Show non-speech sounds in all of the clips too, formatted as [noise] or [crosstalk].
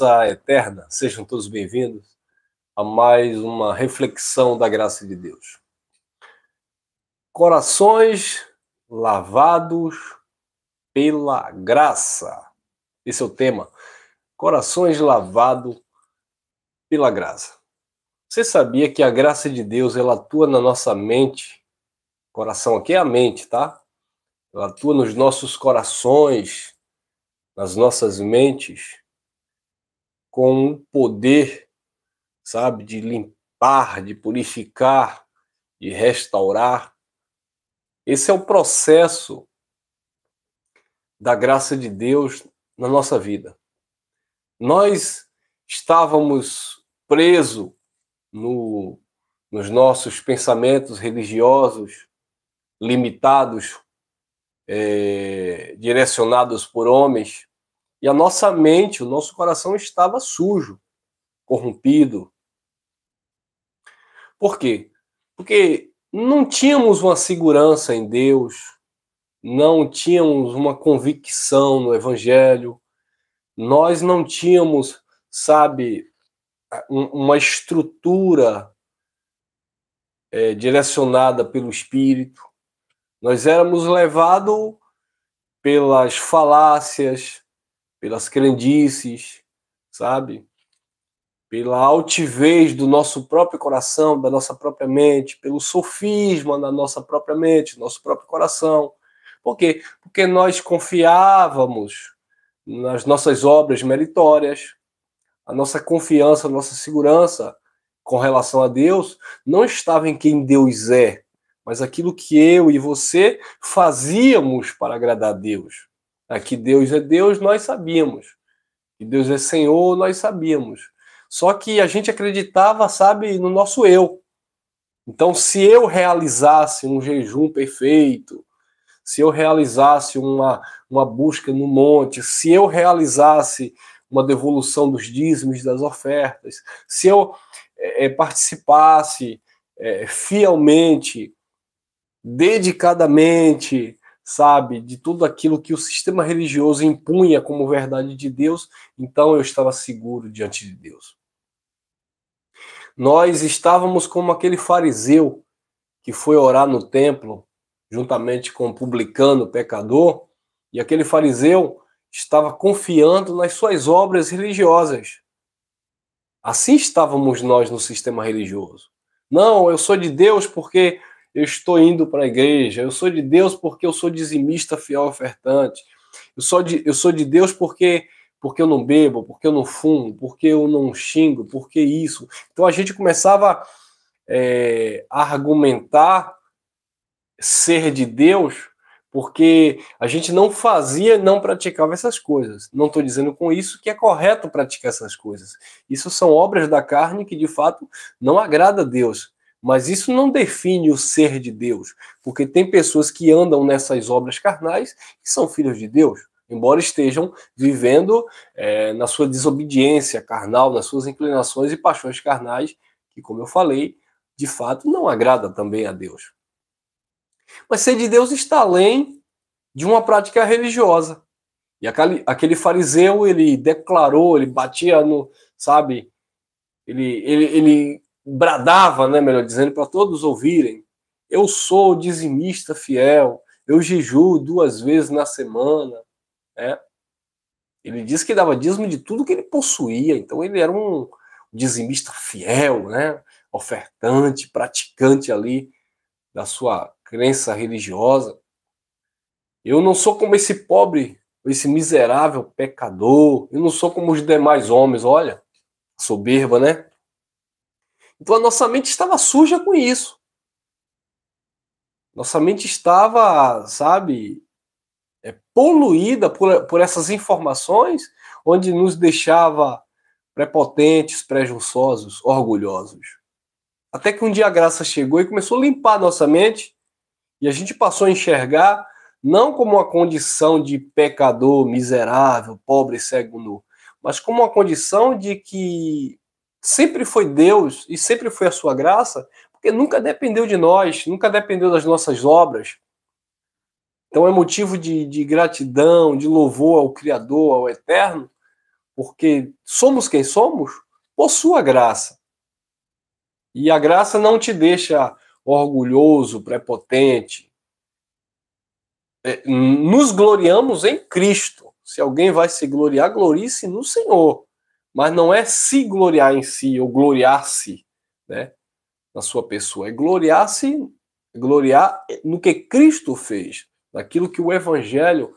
graça eterna. Sejam todos bem-vindos a mais uma reflexão da graça de Deus. Corações lavados pela graça. Esse é o tema. Corações lavados pela graça. Você sabia que a graça de Deus ela atua na nossa mente? Coração aqui é a mente, tá? Ela atua nos nossos corações, nas nossas mentes com o poder, sabe, de limpar, de purificar, de restaurar. Esse é o processo da graça de Deus na nossa vida. Nós estávamos presos no, nos nossos pensamentos religiosos, limitados, é, direcionados por homens, e a nossa mente, o nosso coração estava sujo, corrompido. Por quê? Porque não tínhamos uma segurança em Deus, não tínhamos uma convicção no Evangelho, nós não tínhamos, sabe, uma estrutura é, direcionada pelo Espírito, nós éramos levados pelas falácias, pelas crendices, sabe? Pela altivez do nosso próprio coração, da nossa própria mente, pelo sofisma da nossa própria mente, do nosso próprio coração. Por quê? Porque nós confiávamos nas nossas obras meritórias, a nossa confiança, a nossa segurança com relação a Deus não estava em quem Deus é, mas aquilo que eu e você fazíamos para agradar a Deus. Ah, que Deus é Deus, nós sabíamos. Que Deus é Senhor, nós sabíamos. Só que a gente acreditava, sabe, no nosso eu. Então, se eu realizasse um jejum perfeito, se eu realizasse uma, uma busca no monte, se eu realizasse uma devolução dos dízimos, das ofertas, se eu é, participasse é, fielmente, dedicadamente, sabe, de tudo aquilo que o sistema religioso impunha como verdade de Deus, então eu estava seguro diante de Deus. Nós estávamos como aquele fariseu que foi orar no templo juntamente com o publicano, pecador, e aquele fariseu estava confiando nas suas obras religiosas. Assim estávamos nós no sistema religioso. Não, eu sou de Deus porque eu estou indo para a igreja, eu sou de Deus porque eu sou dizimista fiel ofertante, eu sou de, eu sou de Deus porque porque eu não bebo, porque eu não fumo, porque eu não xingo, porque isso. Então a gente começava é, a argumentar ser de Deus porque a gente não fazia, não praticava essas coisas. Não estou dizendo com isso que é correto praticar essas coisas. Isso são obras da carne que de fato não agrada a Deus. Mas isso não define o ser de Deus, porque tem pessoas que andam nessas obras carnais e são filhos de Deus, embora estejam vivendo é, na sua desobediência carnal, nas suas inclinações e paixões carnais, que, como eu falei, de fato não agrada também a Deus. Mas ser de Deus está além de uma prática religiosa. E aquele, fariseu, ele declarou, ele batia no, sabe, ele, ele, ele bradava, né, melhor dizendo, para todos ouvirem: eu sou dizimista fiel, eu jejuo duas vezes na semana. Né? Ele disse que dava dízimo de tudo que ele possuía, então ele era um dizimista fiel, né? ofertante, praticante ali da sua crença religiosa. Eu não sou como esse pobre, esse miserável pecador, eu não sou como os demais homens, olha, soberba, né? Então a nossa mente estava suja com isso. Nossa mente estava, sabe, é, poluída por, por essas informações, onde nos deixava prepotentes, prejunçosos, orgulhosos. Até que um dia a graça chegou e começou a limpar a nossa mente, e a gente passou a enxergar não como uma condição de pecador, miserável, pobre, cego nu, mas como uma condição de que sempre foi Deus e sempre foi a sua graça, porque nunca dependeu de nós, nunca dependeu das nossas obras. Então é motivo de, de gratidão, de louvor ao Criador, ao Eterno, porque somos quem somos por sua graça. E a graça não te deixa orgulhoso, prepotente. É, nos gloriamos em Cristo. Se alguém vai se gloriar, glorie-se no Senhor. Mas não é se gloriar em si ou gloriar-se, né? Na sua pessoa. É gloriar-se, gloriar no que Cristo fez, naquilo que o Evangelho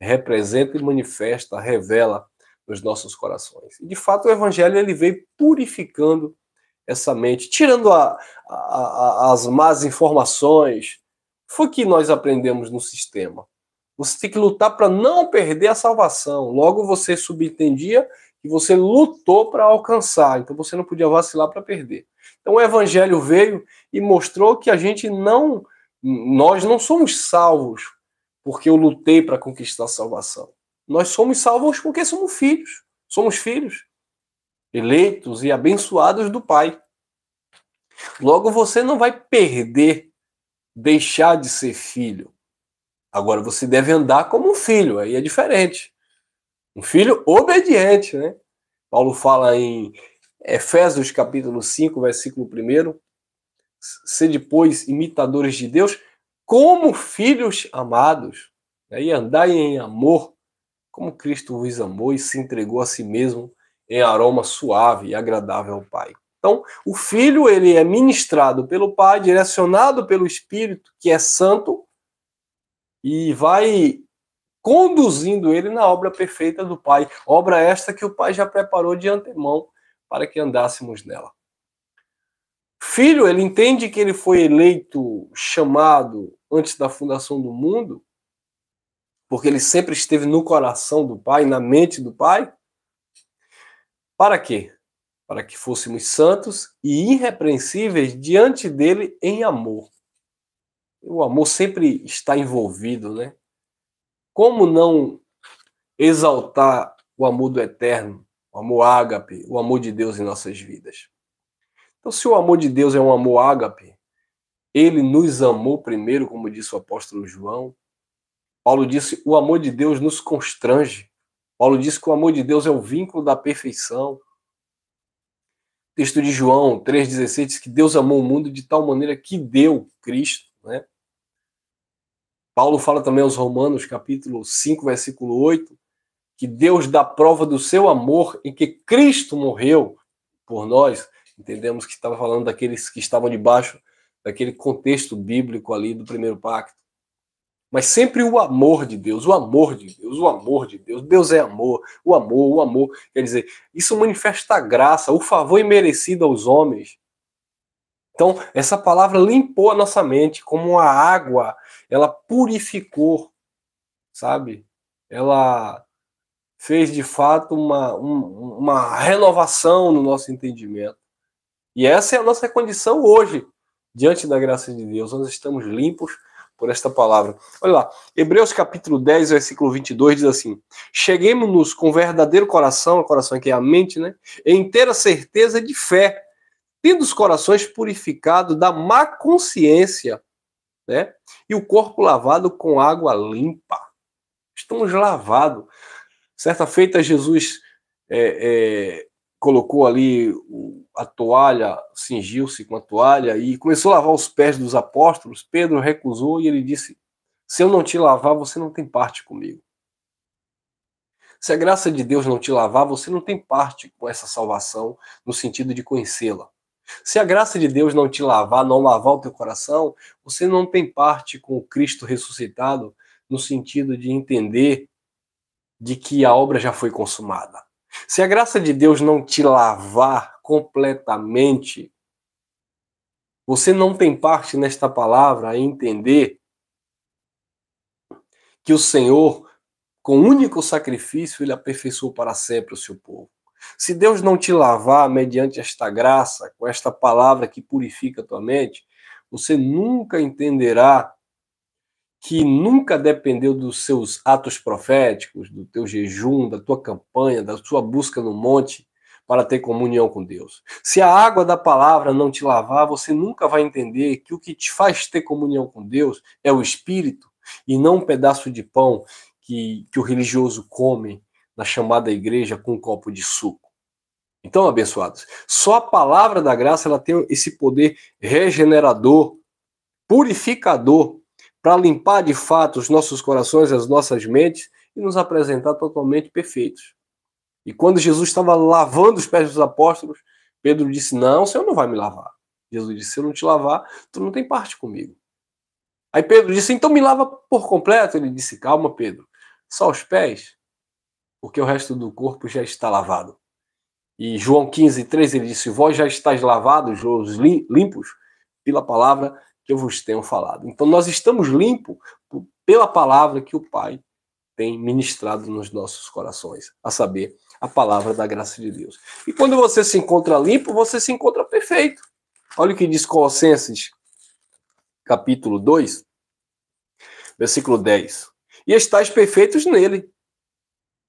representa e manifesta, revela nos nossos corações. E de fato o Evangelho ele veio purificando essa mente, tirando a, a, a, as más informações. Foi que nós aprendemos no sistema. Você tem que lutar para não perder a salvação. Logo você subentendia que você lutou para alcançar, então você não podia vacilar para perder. Então o evangelho veio e mostrou que a gente não nós não somos salvos porque eu lutei para conquistar a salvação. Nós somos salvos porque somos filhos, somos filhos eleitos e abençoados do Pai. Logo você não vai perder, deixar de ser filho. Agora você deve andar como um filho, aí é diferente. Um filho obediente, né? Paulo fala em Efésios capítulo 5, versículo 1, sede, pois, imitadores de Deus, como filhos amados, né? e andai em amor, como Cristo vos amou e se entregou a si mesmo em aroma suave e agradável ao Pai. Então, o filho ele é ministrado pelo Pai, direcionado pelo Espírito, que é santo, e vai conduzindo ele na obra perfeita do Pai, obra esta que o Pai já preparou de antemão para que andássemos nela. Filho, ele entende que ele foi eleito, chamado antes da fundação do mundo, porque ele sempre esteve no coração do Pai, na mente do Pai. Para quê? Para que fôssemos santos e irrepreensíveis diante dele em amor. O amor sempre está envolvido, né? Como não exaltar o amor do eterno, o amor ágape, o amor de Deus em nossas vidas? Então, se o amor de Deus é um amor ágape, ele nos amou primeiro, como disse o apóstolo João. Paulo disse: o amor de Deus nos constrange. Paulo disse que o amor de Deus é o vínculo da perfeição. O texto de João 3,16 diz que Deus amou o mundo de tal maneira que deu Cristo. Né? Paulo fala também aos Romanos, capítulo 5, versículo 8, que Deus dá prova do seu amor em que Cristo morreu por nós. Entendemos que estava falando daqueles que estavam debaixo daquele contexto bíblico ali do primeiro pacto. Mas sempre o amor de Deus, o amor de Deus, o amor de Deus. Deus é amor, o amor, o amor. Quer dizer, isso manifesta a graça, o favor imerecido aos homens então, essa palavra limpou a nossa mente como a água, ela purificou, sabe? Ela fez de fato uma, um, uma renovação no nosso entendimento. E essa é a nossa condição hoje, diante da graça de Deus. Nós estamos limpos por esta palavra. Olha lá, Hebreus capítulo 10, versículo 22 diz assim: Cheguemos-nos com verdadeiro coração, o coração aqui é, é a mente, né? Em inteira certeza de fé tendo os corações purificados da má consciência, né? E o corpo lavado com água limpa. Estamos lavados. Certa feita, Jesus é, é, colocou ali a toalha, cingiu-se com a toalha e começou a lavar os pés dos apóstolos. Pedro recusou e ele disse: Se eu não te lavar, você não tem parte comigo. Se a graça de Deus não te lavar, você não tem parte com essa salvação, no sentido de conhecê-la. Se a graça de Deus não te lavar, não lavar o teu coração, você não tem parte com o Cristo ressuscitado no sentido de entender de que a obra já foi consumada. Se a graça de Deus não te lavar completamente, você não tem parte nesta palavra a entender que o Senhor, com o único sacrifício, ele aperfeiçoou para sempre o seu povo. Se Deus não te lavar mediante esta graça, com esta palavra que purifica a tua mente, você nunca entenderá que nunca dependeu dos seus atos proféticos, do teu jejum, da tua campanha, da tua busca no monte para ter comunhão com Deus. Se a água da palavra não te lavar, você nunca vai entender que o que te faz ter comunhão com Deus é o Espírito e não um pedaço de pão que, que o religioso come, na chamada igreja com um copo de suco. Então, abençoados, só a palavra da graça ela tem esse poder regenerador, purificador, para limpar de fato os nossos corações, as nossas mentes e nos apresentar totalmente perfeitos. E quando Jesus estava lavando os pés dos apóstolos, Pedro disse: Não, o Senhor não vai me lavar. Jesus disse: Se eu não te lavar, tu não tem parte comigo. Aí Pedro disse: Então me lava por completo. Ele disse: Calma, Pedro, só os pés porque o resto do corpo já está lavado. E João 15, 13, ele disse: Vós já estáis lavados, limpos, pela palavra que eu vos tenho falado. Então nós estamos limpos pela palavra que o Pai tem ministrado nos nossos corações, a saber, a palavra da graça de Deus. E quando você se encontra limpo, você se encontra perfeito. Olha o que diz Colossenses, capítulo 2, versículo 10. E estáis perfeitos nele,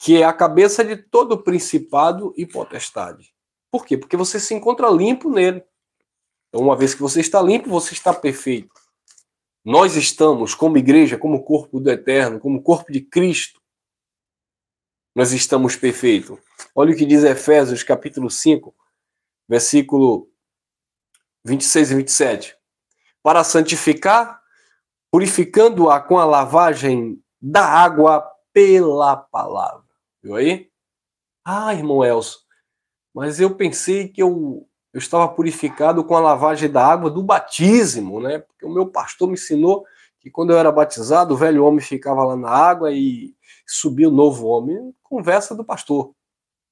que é a cabeça de todo principado e potestade. Por quê? Porque você se encontra limpo nele. Então, uma vez que você está limpo, você está perfeito. Nós estamos, como igreja, como corpo do Eterno, como corpo de Cristo, nós estamos perfeitos. Olha o que diz Efésios capítulo 5, versículo 26 e 27. Para santificar, purificando-a com a lavagem da água pela palavra. Viu aí? Ah, irmão Elso? mas eu pensei que eu, eu estava purificado com a lavagem da água do batismo, né? Porque o meu pastor me ensinou que quando eu era batizado, o velho homem ficava lá na água e subia o novo homem. Conversa do pastor.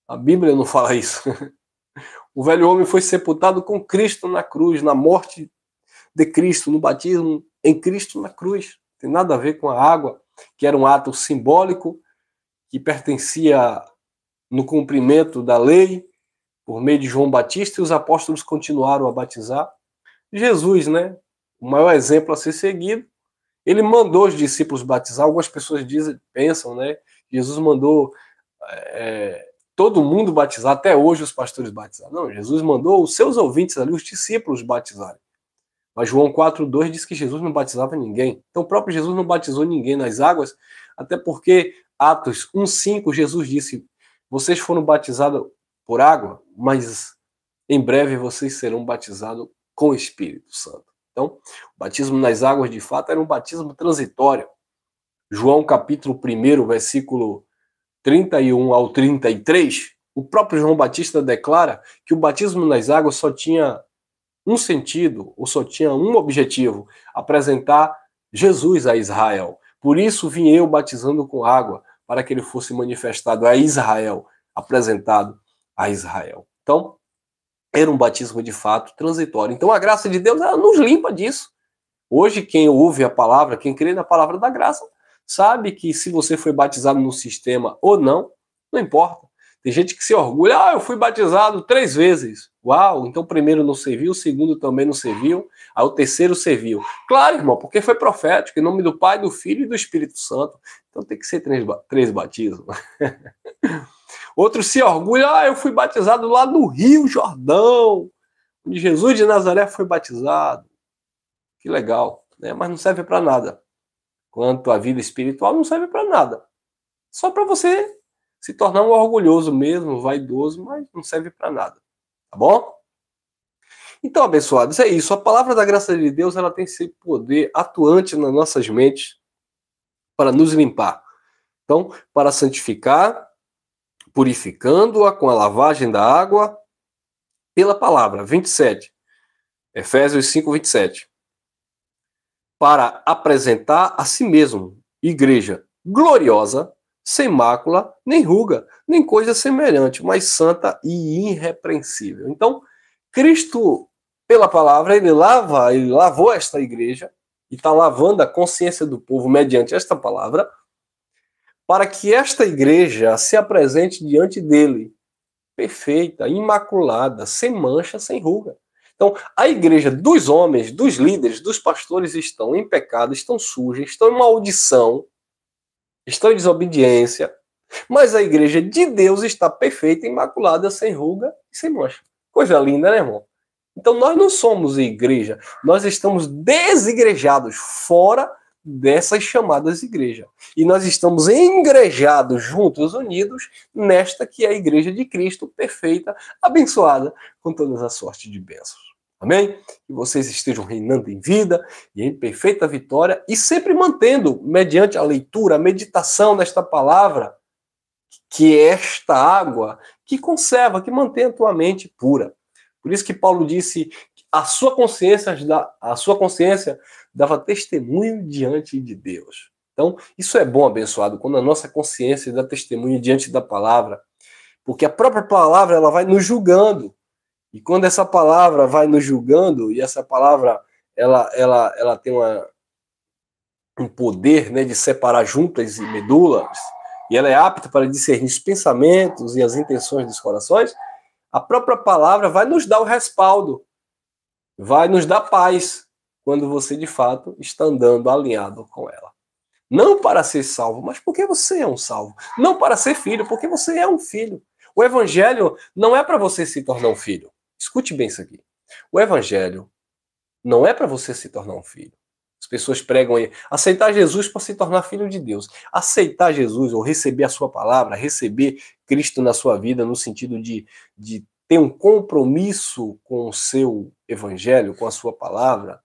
A Bíblia não fala isso. [laughs] O velho homem foi sepultado com Cristo na cruz, na morte de Cristo, no batismo em Cristo na cruz. tem nada a ver com a água, que era um ato simbólico que pertencia no cumprimento da lei, por meio de João Batista, e os apóstolos continuaram a batizar. Jesus, né, o maior exemplo a ser seguido, ele mandou os discípulos batizar. Algumas pessoas dizem, pensam, né, Jesus mandou é, todo mundo batizar, até hoje os pastores batizaram. Não, Jesus mandou os seus ouvintes ali, os discípulos batizarem. Mas João 4,2 diz que Jesus não batizava ninguém. Então o próprio Jesus não batizou ninguém nas águas, até porque Atos 1,5, Jesus disse: Vocês foram batizados por água, mas em breve vocês serão batizados com o Espírito Santo. Então, o batismo nas águas, de fato, era um batismo transitório. João capítulo 1, versículo 31 ao 33, o próprio João Batista declara que o batismo nas águas só tinha um sentido, ou só tinha um objetivo: apresentar Jesus a Israel. Por isso vim eu batizando com água, para que ele fosse manifestado a Israel, apresentado a Israel. Então, era um batismo de fato transitório. Então, a graça de Deus ela nos limpa disso. Hoje, quem ouve a palavra, quem crê na palavra da graça, sabe que se você foi batizado no sistema ou não, não importa. Tem gente que se orgulha, ah, eu fui batizado três vezes. Uau, então o primeiro não serviu, o segundo também não serviu, aí o terceiro serviu. Claro, irmão, porque foi profético, em nome do Pai, do Filho e do Espírito Santo. Então tem que ser três, três batismos. [laughs] Outro se orgulha, ah, eu fui batizado lá no Rio Jordão, onde Jesus de Nazaré foi batizado. Que legal, né? mas não serve para nada. Quanto à vida espiritual, não serve para nada. Só para você se tornar um orgulhoso mesmo, vaidoso, mas não serve para nada, tá bom? Então, abençoados, é isso. A palavra da graça de Deus, ela tem esse poder atuante nas nossas mentes para nos limpar. Então, para santificar, purificando-a com a lavagem da água pela palavra. 27. Efésios 5, 27. Para apresentar a si mesmo, igreja gloriosa, sem mácula, nem ruga, nem coisa semelhante, mas santa e irrepreensível. Então, Cristo, pela palavra, ele lava, ele lavou esta igreja e está lavando a consciência do povo mediante esta palavra, para que esta igreja se apresente diante dele, perfeita, imaculada, sem mancha, sem ruga. Então, a igreja dos homens, dos líderes, dos pastores estão em pecado, estão sujos, estão em maldição, Estão em desobediência, mas a igreja de Deus está perfeita, imaculada, sem ruga e sem mancha. Coisa linda, né, irmão? Então nós não somos igreja, nós estamos desigrejados, fora dessas chamadas igreja. E nós estamos engrejados, juntos, unidos, nesta que é a igreja de Cristo, perfeita, abençoada, com todas as sortes de bênçãos. Amém? Que vocês estejam reinando em vida e em perfeita vitória e sempre mantendo, mediante a leitura, a meditação desta palavra, que é esta água que conserva, que mantém a tua mente pura. Por isso que Paulo disse que a sua consciência, a sua consciência dava testemunho diante de Deus. Então, isso é bom, abençoado, quando a nossa consciência dá testemunho diante da palavra, porque a própria palavra ela vai nos julgando. E quando essa palavra vai nos julgando e essa palavra ela ela ela tem uma, um poder, né, de separar juntas e medulas, e ela é apta para discernir os pensamentos e as intenções dos corações, a própria palavra vai nos dar o respaldo, vai nos dar paz quando você de fato está andando alinhado com ela. Não para ser salvo, mas porque você é um salvo. Não para ser filho, porque você é um filho. O evangelho não é para você se tornar um filho. Escute bem isso aqui. O evangelho não é para você se tornar um filho. As pessoas pregam aí, aceitar Jesus para se tornar filho de Deus. Aceitar Jesus ou receber a sua palavra, receber Cristo na sua vida, no sentido de, de ter um compromisso com o seu evangelho, com a sua palavra,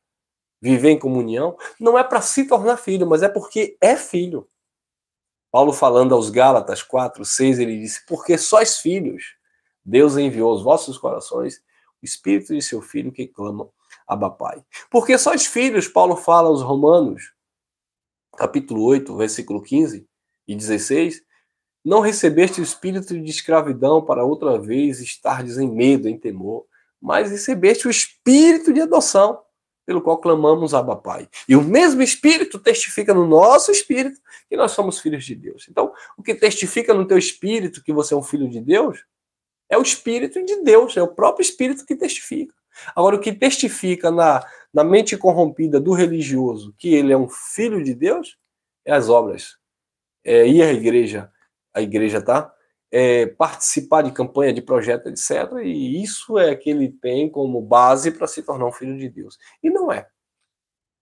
viver em comunhão, não é para se tornar filho, mas é porque é filho. Paulo falando aos Gálatas 4, 6, ele disse: Porque sois filhos, Deus enviou aos vossos corações espírito de seu filho que clama Abba Pai. Porque só os filhos, Paulo fala aos Romanos, capítulo 8, versículo 15 e 16, não recebeste o espírito de escravidão para outra vez estardes em medo, em temor, mas recebeste o espírito de adoção, pelo qual clamamos Abba Pai. E o mesmo espírito testifica no nosso espírito que nós somos filhos de Deus. Então, o que testifica no teu espírito que você é um filho de Deus é o Espírito de Deus, é o próprio Espírito que testifica. Agora, o que testifica na, na mente corrompida do religioso que ele é um filho de Deus é as obras. É ir à igreja, a igreja, tá? É participar de campanha, de projeto, etc. E isso é que ele tem como base para se tornar um filho de Deus. E não é.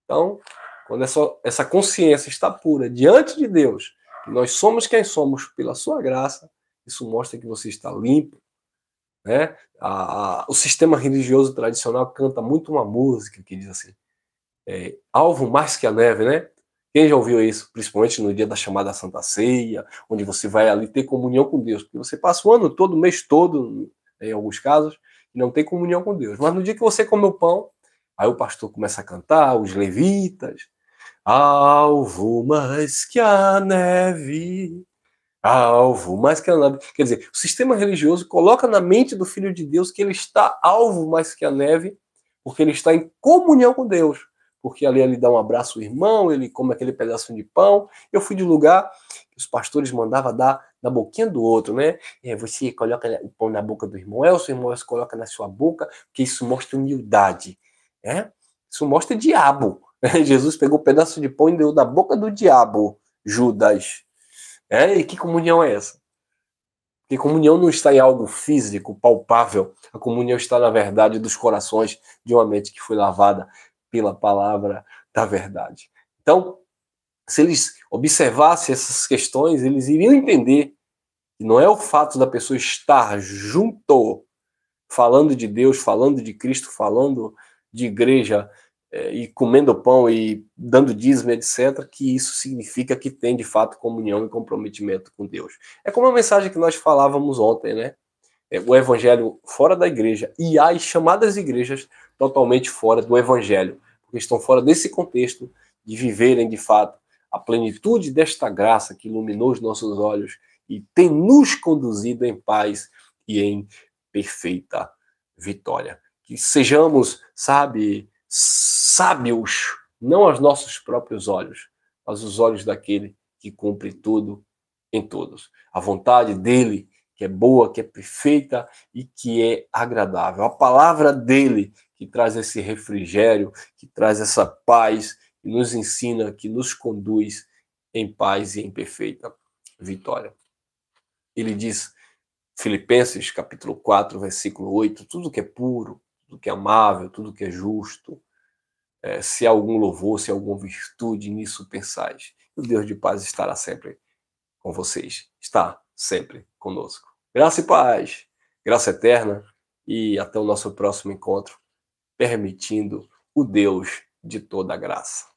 Então, quando essa, essa consciência está pura diante de Deus, nós somos quem somos pela sua graça, isso mostra que você está limpo, né? A, a, o sistema religioso tradicional canta muito uma música que diz assim: é, alvo mais que a neve, né? Quem já ouviu isso, principalmente no dia da chamada Santa Ceia, onde você vai ali ter comunhão com Deus, porque você passa o ano todo, o mês todo, em alguns casos, e não tem comunhão com Deus. Mas no dia que você come o pão, aí o pastor começa a cantar, os levitas, alvo mais que a neve, alvo, mais que a neve. Quer dizer, o sistema religioso coloca na mente do filho de Deus que ele está alvo mais que a neve, porque ele está em comunhão com Deus. Porque ali ele dá um abraço ao irmão, ele come aquele pedaço de pão. Eu fui de lugar que os pastores mandavam dar na boquinha do outro, né? É, você coloca o pão na boca do irmão, é o seu irmão você coloca na sua boca, porque isso mostra humildade, né? Isso mostra diabo. [laughs] Jesus pegou um pedaço de pão e deu na boca do diabo, Judas. É, e que comunhão é essa? Porque comunhão não está em algo físico, palpável. A comunhão está na verdade dos corações de uma mente que foi lavada pela palavra da verdade. Então, se eles observassem essas questões, eles iriam entender que não é o fato da pessoa estar junto, falando de Deus, falando de Cristo, falando de igreja, é, e comendo pão e dando dízimo, etc., que isso significa que tem de fato comunhão e comprometimento com Deus. É como a mensagem que nós falávamos ontem, né? É, o evangelho fora da igreja e as chamadas igrejas totalmente fora do evangelho, porque estão fora desse contexto de viverem de fato a plenitude desta graça que iluminou os nossos olhos e tem nos conduzido em paz e em perfeita vitória. Que sejamos, sabe, sábios, não aos nossos próprios olhos, mas os olhos daquele que cumpre tudo em todos. A vontade dele, que é boa, que é perfeita e que é agradável. A palavra dele, que traz esse refrigério, que traz essa paz, que nos ensina, que nos conduz em paz e em perfeita vitória. Ele diz, Filipenses capítulo 4, versículo 8, tudo que é puro, tudo que é amável, tudo que é justo, é, se há algum louvor, se há alguma virtude, nisso pensais. E o Deus de paz estará sempre com vocês, está sempre conosco. Graça e paz, graça eterna, e até o nosso próximo encontro, permitindo o Deus de toda graça.